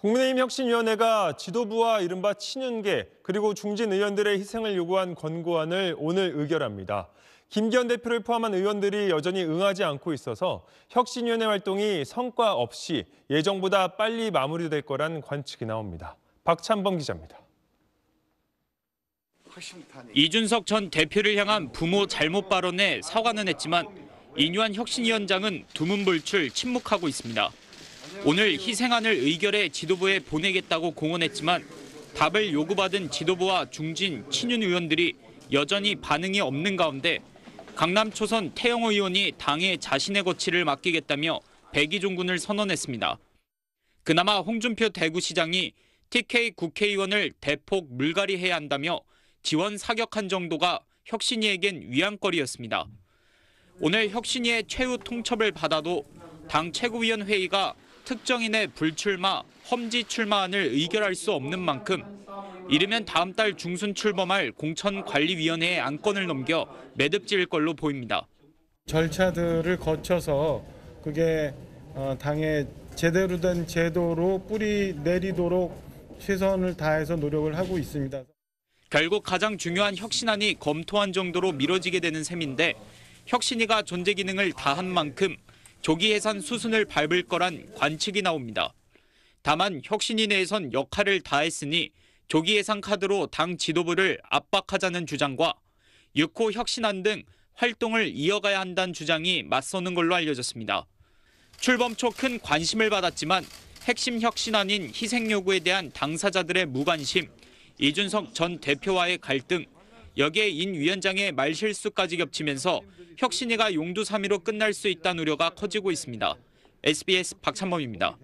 국민의힘 혁신위원회가 지도부와 이른바 친윤계 그리고 중진 의원들의 희생을 요구한 권고안을 오늘 의결합니다. 김기현 대표를 포함한 의원들이 여전히 응하지 않고 있어서 혁신위원회 활동이 성과 없이 예정보다 빨리 마무리될 거란 관측이 나옵니다. 박찬범 기자입니다. 이준석 전 대표를 향한 부모 잘못 발언에 사과는 했지만 인유한 혁신위원장은 두문불출 침묵하고 있습니다. 오늘 희생안을 의결해 지도부에 보내겠다고 공언했지만 답을 요구받은 지도부와 중진, 친윤 의원들이 여전히 반응이 없는 가운데 강남 초선 태영 의원이 당의 자신의 거취를 맡기겠다며 백의종군을 선언했습니다. 그나마 홍준표 대구시장이 TK 국회의원을 대폭 물갈이해야 한다며 지원 사격한 정도가 혁신이에겐 위안거리였습니다. 오늘 혁신이의 최후 통첩을 받아도 당 최고위원회의가 특정인의 불출마, 험지 출마안을 의결할 수 없는 만큼 이르면 다음 달 중순 출범할 공천관리위원회의 안건을 넘겨 매듭질 걸로 보입니다. 절차들을 거쳐서 그게 어, 당의 제대로 된 제도로 뿌리 내리도록 최선을 다해서 노력을 하고 있습니다. 결국 가장 중요한 혁신안이 검토한 정도로 미뤄지게 되는 셈인데 혁신이가 존재 기능을 다한 만큼 조기 해산 수순을 밟을 거란 관측이 나옵니다. 다만 혁신위 내에선 역할을 다했으니 조기 해산 카드로 당 지도부를 압박하자는 주장과 6호 혁신안 등 활동을 이어가야 한다는 주장이 맞서는 걸로 알려졌습니다. 출범 초 큰 관심을 받았지만 핵심 혁신안인 희생 요구에 대한 당사자들의 무관심, 이준석 전 대표와의 갈등, 여기에 인 위원장의 말실수까지 겹치면서 혁신위가 용두사위로 끝날 수 있다는 우려가 커지고 있습니다. SBS 박찬범입니다.